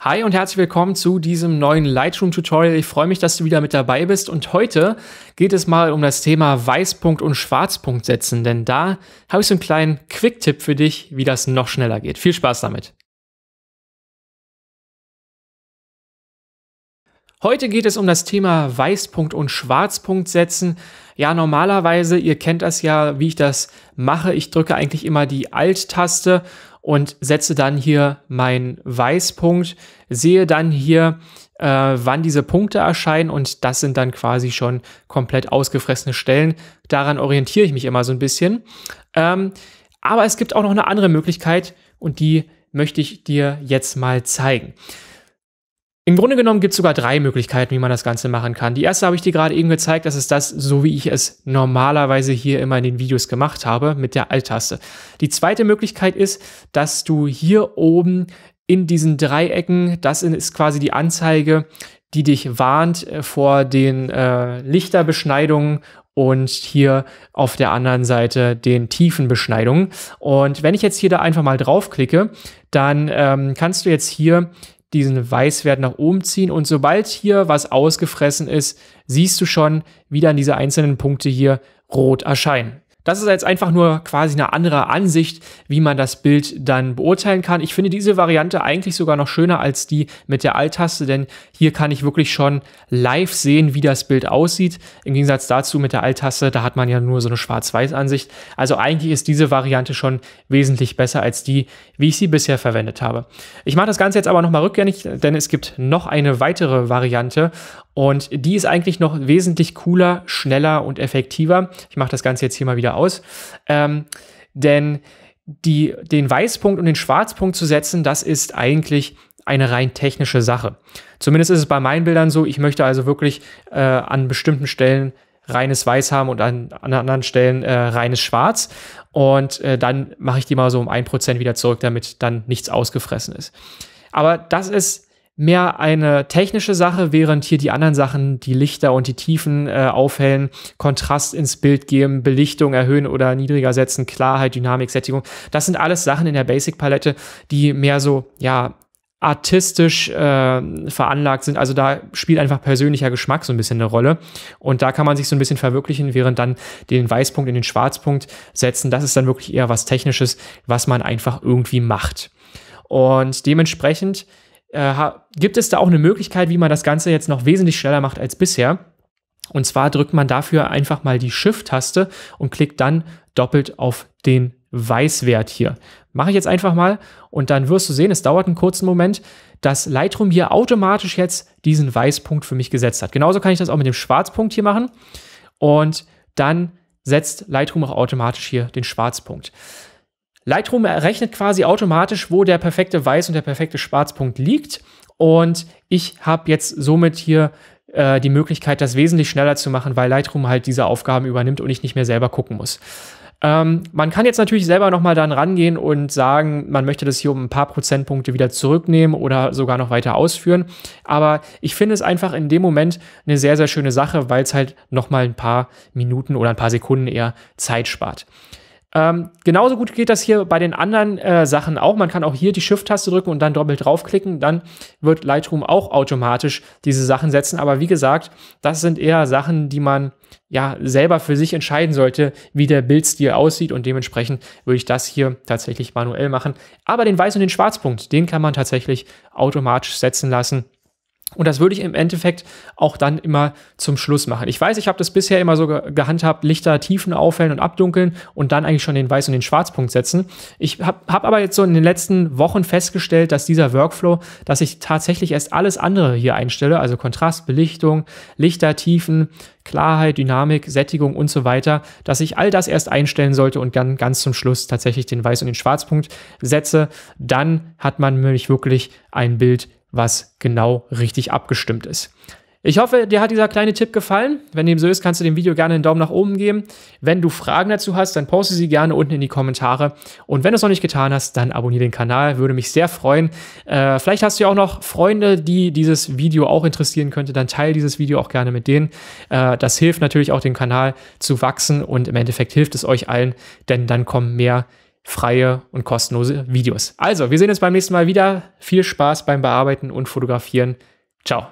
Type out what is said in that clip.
Hi und herzlich willkommen zu diesem neuen Lightroom-Tutorial. Ich freue mich, dass du wieder mit dabei bist und heute geht es mal um das Thema Weißpunkt und Schwarzpunkt setzen, denn da habe ich so einen kleinen Quick-Tipp für dich, wie das noch schneller geht. Viel Spaß damit! Heute geht es um das Thema Weißpunkt und Schwarzpunkt setzen. Ja, normalerweise, ihr kennt das ja, wie ich das mache. Ich drücke eigentlich immer die Alt-Taste und setze dann hier meinen Weißpunkt, sehe dann hier, äh, wann diese Punkte erscheinen und das sind dann quasi schon komplett ausgefressene Stellen. Daran orientiere ich mich immer so ein bisschen. Ähm, aber es gibt auch noch eine andere Möglichkeit und die möchte ich dir jetzt mal zeigen. Im Grunde genommen gibt es sogar drei Möglichkeiten, wie man das Ganze machen kann. Die erste habe ich dir gerade eben gezeigt, das ist das, so wie ich es normalerweise hier immer in den Videos gemacht habe, mit der Alt-Taste. Die zweite Möglichkeit ist, dass du hier oben in diesen Dreiecken, das ist quasi die Anzeige, die dich warnt äh, vor den äh, Lichterbeschneidungen und hier auf der anderen Seite den Tiefenbeschneidungen. Und wenn ich jetzt hier da einfach mal draufklicke, dann ähm, kannst du jetzt hier diesen Weißwert nach oben ziehen. Und sobald hier was ausgefressen ist, siehst du schon, wie dann diese einzelnen Punkte hier rot erscheinen. Das ist jetzt einfach nur quasi eine andere Ansicht, wie man das Bild dann beurteilen kann. Ich finde diese Variante eigentlich sogar noch schöner als die mit der Alt-Taste, denn hier kann ich wirklich schon live sehen, wie das Bild aussieht. Im Gegensatz dazu mit der Alt-Taste, da hat man ja nur so eine Schwarz-Weiß-Ansicht. Also eigentlich ist diese Variante schon wesentlich besser als die, wie ich sie bisher verwendet habe. Ich mache das Ganze jetzt aber nochmal rückgängig, denn es gibt noch eine weitere Variante und die ist eigentlich noch wesentlich cooler, schneller und effektiver. Ich mache das Ganze jetzt hier mal wieder aus. Ähm, denn die, den Weißpunkt und den Schwarzpunkt zu setzen, das ist eigentlich eine rein technische Sache. Zumindest ist es bei meinen Bildern so. Ich möchte also wirklich äh, an bestimmten Stellen reines Weiß haben und an, an anderen Stellen äh, reines Schwarz. Und äh, dann mache ich die mal so um 1% wieder zurück, damit dann nichts ausgefressen ist. Aber das ist mehr eine technische Sache, während hier die anderen Sachen, die Lichter und die Tiefen äh, aufhellen, Kontrast ins Bild geben, Belichtung erhöhen oder niedriger setzen, Klarheit, Dynamik, Sättigung. Das sind alles Sachen in der Basic-Palette, die mehr so, ja, artistisch äh, veranlagt sind. Also da spielt einfach persönlicher Geschmack so ein bisschen eine Rolle. Und da kann man sich so ein bisschen verwirklichen, während dann den Weißpunkt in den Schwarzpunkt setzen. Das ist dann wirklich eher was Technisches, was man einfach irgendwie macht. Und dementsprechend äh, gibt es da auch eine Möglichkeit, wie man das Ganze jetzt noch wesentlich schneller macht als bisher. Und zwar drückt man dafür einfach mal die Shift-Taste und klickt dann doppelt auf den Weißwert hier. Mache ich jetzt einfach mal und dann wirst du sehen, es dauert einen kurzen Moment, dass Lightroom hier automatisch jetzt diesen Weißpunkt für mich gesetzt hat. Genauso kann ich das auch mit dem Schwarzpunkt hier machen und dann setzt Lightroom auch automatisch hier den Schwarzpunkt. Lightroom errechnet quasi automatisch, wo der perfekte Weiß und der perfekte Schwarzpunkt liegt. Und ich habe jetzt somit hier äh, die Möglichkeit, das wesentlich schneller zu machen, weil Lightroom halt diese Aufgaben übernimmt und ich nicht mehr selber gucken muss. Ähm, man kann jetzt natürlich selber nochmal dann rangehen und sagen, man möchte das hier um ein paar Prozentpunkte wieder zurücknehmen oder sogar noch weiter ausführen. Aber ich finde es einfach in dem Moment eine sehr, sehr schöne Sache, weil es halt nochmal ein paar Minuten oder ein paar Sekunden eher Zeit spart. Ähm, genauso gut geht das hier bei den anderen äh, Sachen auch. Man kann auch hier die Shift-Taste drücken und dann doppelt draufklicken. Dann wird Lightroom auch automatisch diese Sachen setzen. Aber wie gesagt, das sind eher Sachen, die man ja selber für sich entscheiden sollte, wie der Bildstil aussieht. Und dementsprechend würde ich das hier tatsächlich manuell machen. Aber den Weiß- und den Schwarzpunkt, den kann man tatsächlich automatisch setzen lassen. Und das würde ich im Endeffekt auch dann immer zum Schluss machen. Ich weiß, ich habe das bisher immer so gehandhabt, Lichter tiefen aufhellen und abdunkeln und dann eigentlich schon den Weiß- und den Schwarzpunkt setzen. Ich habe hab aber jetzt so in den letzten Wochen festgestellt, dass dieser Workflow, dass ich tatsächlich erst alles andere hier einstelle, also Kontrast, Belichtung, Lichter, Tiefen, Klarheit, Dynamik, Sättigung und so weiter, dass ich all das erst einstellen sollte und dann ganz zum Schluss tatsächlich den Weiß- und den Schwarzpunkt setze. Dann hat man nämlich wirklich ein Bild was genau richtig abgestimmt ist. Ich hoffe, dir hat dieser kleine Tipp gefallen. Wenn dem so ist, kannst du dem Video gerne einen Daumen nach oben geben. Wenn du Fragen dazu hast, dann poste sie gerne unten in die Kommentare. Und wenn du es noch nicht getan hast, dann abonniere den Kanal. Würde mich sehr freuen. Äh, vielleicht hast du ja auch noch Freunde, die dieses Video auch interessieren könnte. Dann teile dieses Video auch gerne mit denen. Äh, das hilft natürlich auch dem Kanal zu wachsen und im Endeffekt hilft es euch allen, denn dann kommen mehr freie und kostenlose Videos. Also, wir sehen uns beim nächsten Mal wieder. Viel Spaß beim Bearbeiten und Fotografieren. Ciao.